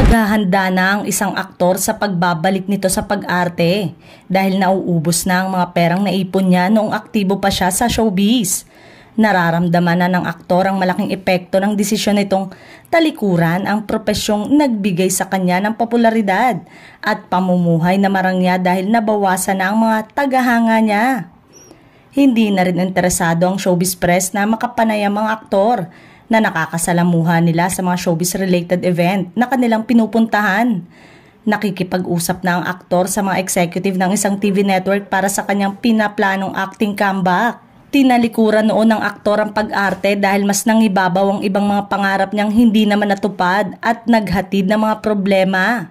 Naghahanda na ang isang aktor sa pagbabalik nito sa pag-arte dahil nauubos na ang mga perang naipon niya noong aktibo pa siya sa showbiz. Nararamdaman na ng aktor ang malaking epekto ng desisyon nitong talikuran ang propesyong nagbigay sa kanya ng popularidad at pamumuhay na marangya dahil nabawasan na ang mga tagahanga niya. Hindi na rin interesado ang showbiz press na makapanay ang mga aktor na nakakasalamuha nila sa mga showbiz-related event na kanilang pinupuntahan. Nakikipag-usap na ang aktor sa mga executive ng isang TV network para sa kanyang pinaplanong acting comeback. Tinalikuran noon ng aktor ang pag-arte dahil mas nangibabaw ang ibang mga pangarap niyang hindi naman natupad at naghatid ng mga problema.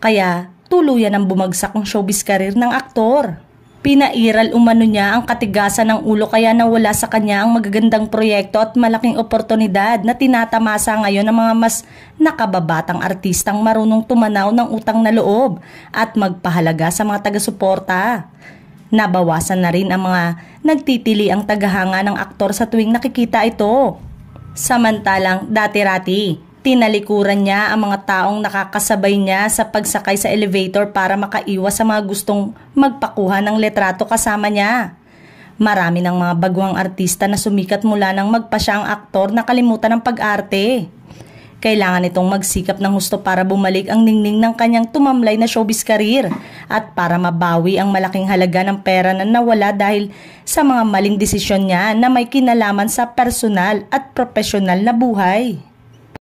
Kaya tuluyan ang bumagsak ang showbiz career ng aktor. Pinairal umano niya ang katigasan ng ulo kaya nawala sa kanya ang magagandang proyekto at malaking oportunidad na tinatamasa ngayon ng mga mas nakababatang artistang marunong tumanaw ng utang na loob at magpahalaga sa mga taga-suporta. Nabawasan na rin ang mga nagtitili ang tagahanga ng aktor sa tuwing nakikita ito. Samantalang dati-rati, Tinalikuran niya ang mga taong nakakasabay niya sa pagsakay sa elevator para makaiwas sa mga gustong magpakuha ng letrato kasama niya. Marami ng mga baguhang artista na sumikat mula nang magpa siya ang aktor na kalimutan ng pag-arte. Kailangan itong magsikap ng husto para bumalik ang ningning ng kanyang tumamlay na showbiz career at para mabawi ang malaking halaga ng pera na nawala dahil sa mga maling desisyon niya na may kinalaman sa personal at profesional na buhay.